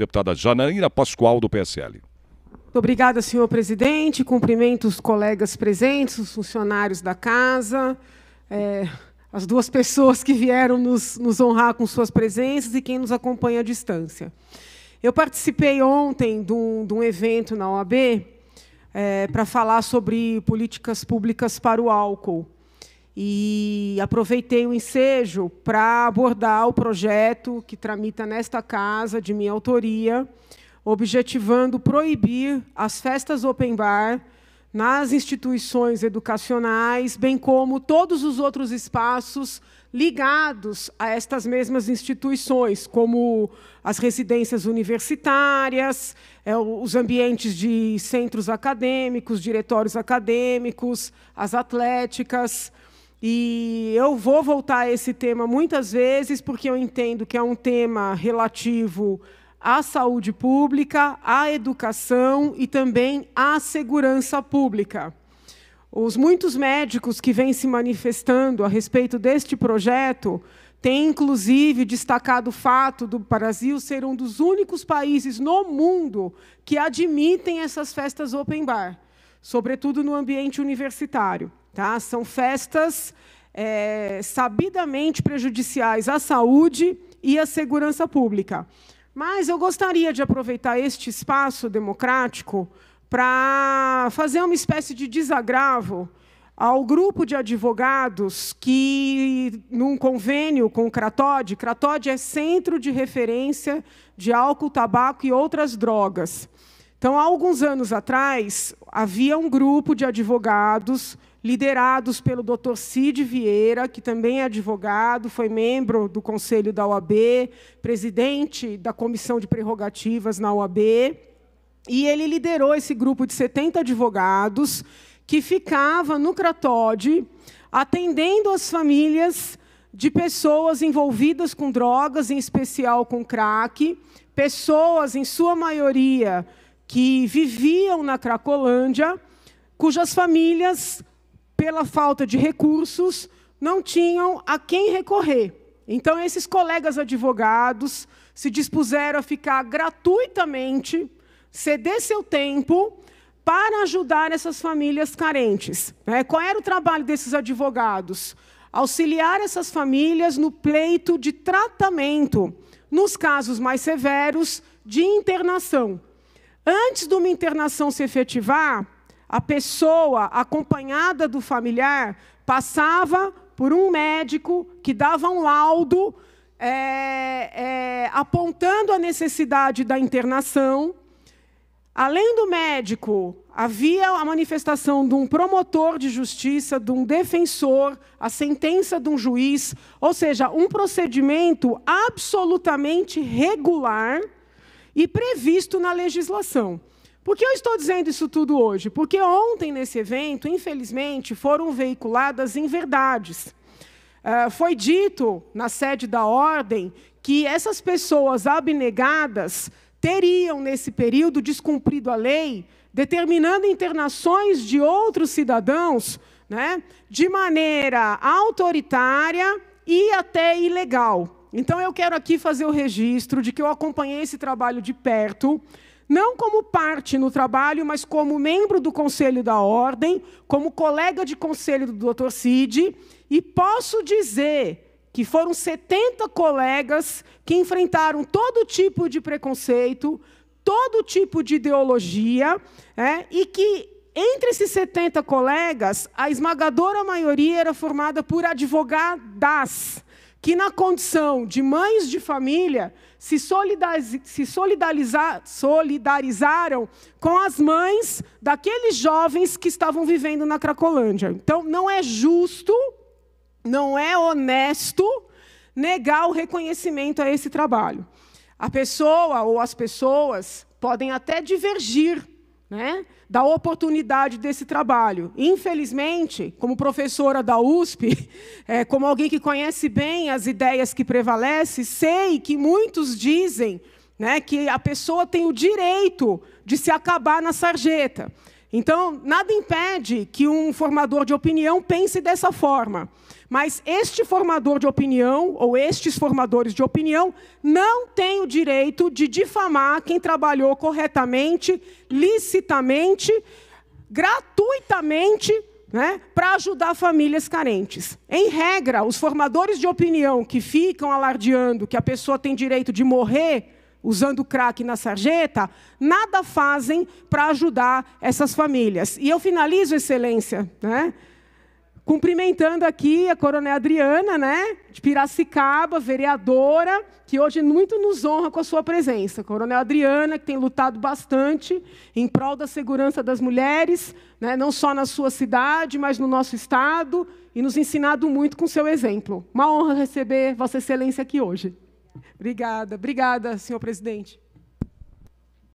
deputada Janaína Pascoal, do PSL. Muito obrigada, senhor presidente. Cumprimento os colegas presentes, os funcionários da casa, é, as duas pessoas que vieram nos, nos honrar com suas presenças e quem nos acompanha à distância. Eu participei ontem de um, de um evento na OAB é, para falar sobre políticas públicas para o álcool e aproveitei o ensejo para abordar o projeto que tramita nesta casa, de minha autoria, objetivando proibir as festas open bar nas instituições educacionais, bem como todos os outros espaços ligados a estas mesmas instituições, como as residências universitárias, é, os ambientes de centros acadêmicos, diretórios acadêmicos, as atléticas, e eu vou voltar a esse tema muitas vezes, porque eu entendo que é um tema relativo à saúde pública, à educação e também à segurança pública. Os muitos médicos que vêm se manifestando a respeito deste projeto têm, inclusive, destacado o fato do Brasil ser um dos únicos países no mundo que admitem essas festas open bar, sobretudo no ambiente universitário. Tá? São festas é, sabidamente prejudiciais à saúde e à segurança pública. Mas eu gostaria de aproveitar este espaço democrático para fazer uma espécie de desagravo ao grupo de advogados que, num convênio com o Cratod, Cratod é Centro de Referência de Álcool, Tabaco e Outras Drogas. Então, há alguns anos atrás, havia um grupo de advogados liderados pelo Dr. Cid Vieira, que também é advogado, foi membro do conselho da OAB, presidente da comissão de prerrogativas na OAB, e ele liderou esse grupo de 70 advogados que ficava no Cratode atendendo as famílias de pessoas envolvidas com drogas, em especial com crack, pessoas em sua maioria que viviam na Cracolândia, cujas famílias, pela falta de recursos, não tinham a quem recorrer. Então, esses colegas advogados se dispuseram a ficar gratuitamente, ceder seu tempo para ajudar essas famílias carentes. Né? Qual era o trabalho desses advogados? Auxiliar essas famílias no pleito de tratamento, nos casos mais severos de internação. Antes de uma internação se efetivar, a pessoa acompanhada do familiar passava por um médico que dava um laudo é, é, apontando a necessidade da internação. Além do médico, havia a manifestação de um promotor de justiça, de um defensor, a sentença de um juiz, ou seja, um procedimento absolutamente regular e previsto na legislação. Por que eu estou dizendo isso tudo hoje? Porque ontem, nesse evento, infelizmente, foram veiculadas inverdades. Uh, foi dito na sede da ordem que essas pessoas abnegadas teriam, nesse período, descumprido a lei, determinando internações de outros cidadãos né, de maneira autoritária e até ilegal. Então eu quero aqui fazer o registro de que eu acompanhei esse trabalho de perto, não como parte no trabalho, mas como membro do Conselho da Ordem, como colega de conselho do Dr. Cid, e posso dizer que foram 70 colegas que enfrentaram todo tipo de preconceito, todo tipo de ideologia, é, e que entre esses 70 colegas, a esmagadora maioria era formada por advogadas que, na condição de mães de família, se, se solidarizaram com as mães daqueles jovens que estavam vivendo na Cracolândia. Então, não é justo, não é honesto negar o reconhecimento a esse trabalho. A pessoa ou as pessoas podem até divergir né, da oportunidade desse trabalho. Infelizmente, como professora da USP, é, como alguém que conhece bem as ideias que prevalecem, sei que muitos dizem né, que a pessoa tem o direito de se acabar na sarjeta. Então, nada impede que um formador de opinião pense dessa forma. Mas este formador de opinião, ou estes formadores de opinião, não tem o direito de difamar quem trabalhou corretamente, licitamente, gratuitamente né, para ajudar famílias carentes. Em regra, os formadores de opinião que ficam alardeando que a pessoa tem direito de morrer usando crack na sarjeta, nada fazem para ajudar essas famílias. E eu finalizo, Excelência, né? cumprimentando aqui a Coronel Adriana, né, de Piracicaba, vereadora, que hoje muito nos honra com a sua presença. Coronel Adriana, que tem lutado bastante em prol da segurança das mulheres, né, não só na sua cidade, mas no nosso estado, e nos ensinado muito com seu exemplo. Uma honra receber Vossa Excelência aqui hoje. Obrigada, obrigada, senhor presidente.